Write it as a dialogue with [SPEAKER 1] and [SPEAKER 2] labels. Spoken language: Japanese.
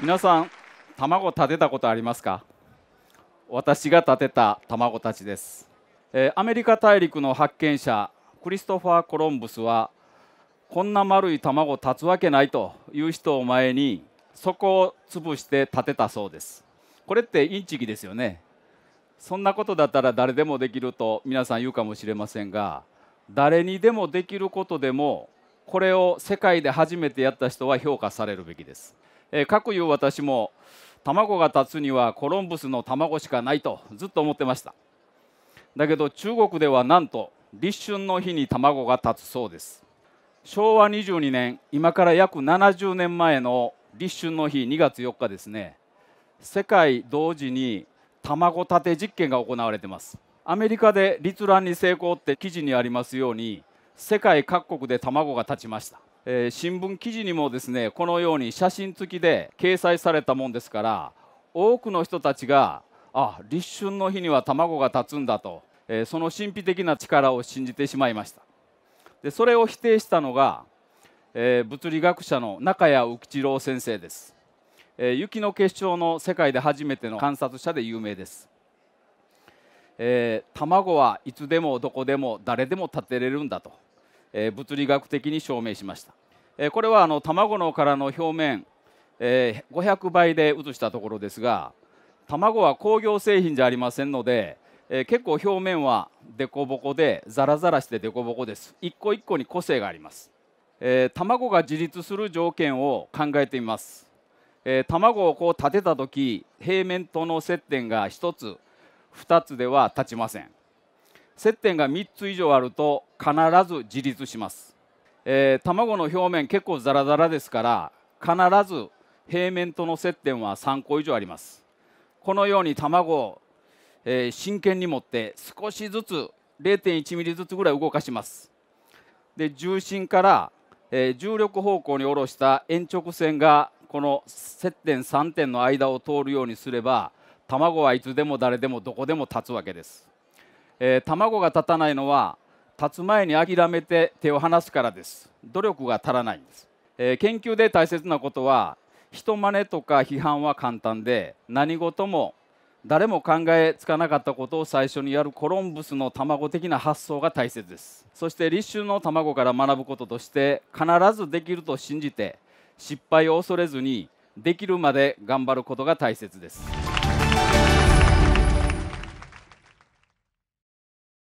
[SPEAKER 1] 皆さん卵立てたことありますか私が立てた卵たちです、えー、アメリカ大陸の発見者クリストファー・コロンブスはこんな丸い卵立つわけないという人を前にそこを潰して立てたそうですこれってインチキですよねそんなことだったら誰でもできると皆さん言うかもしれませんが誰にでもできることでもこれを世界で初めてやった人は評価されるべきですえー、かくいう私も卵が立つにはコロンブスの卵しかないとずっと思ってましただけど中国ではなんと立春の日に卵が立つそうです昭和22年今から約70年前の立春の日2月4日ですね世界同時に卵立て実験が行われてますアメリカで立卵に成功って記事にありますように世界各国で卵が立ちましたえー、新聞記事にもですねこのように写真付きで掲載されたもんですから多くの人たちがあ立春の日には卵が立つんだと、えー、その神秘的な力を信じてしまいましたでそれを否定したのが、えー、物理学者の中谷宇吉郎先生です、え雪の結晶の世界で初めての観察者で有名です、え卵はいつでもどこでも誰でも立てれるんだとえ物理学的に証明しました、えこれはあの卵の殻の表面、え500倍で写したところですが卵は工業製品じゃありませんので、え結構表面は凸凹でザラザラして凸凹です一個一個に個性があります、え卵が自立する条件を考えてみますえ卵をこう立てた時平面との接点が1つ2つでは立ちません接点が3つ以上あると必ず自立します、えー、卵の表面結構ザラザラですから必ず平面との接点は3個以上ありますこのように卵を、えー、真剣に持って少しずつ0.1ミリずつぐらい動かしますで重心から、えー、重力方向に下ろした延直線がこの接点3点の間を通るようにすれば卵はいつでも誰でもどこでも立つわけですえー、卵が立たないのは立つ前に諦めて手を離すからです努力が足らないんです、えー、研究で大切なことは人真似とか批判は簡単で何事も誰も考えつかなかったことを最初にやるコロンブスの卵的な発想が大切ですそして立春の卵から学ぶこととして必ずできると信じて失敗を恐れずにできるまで頑張ることが大切です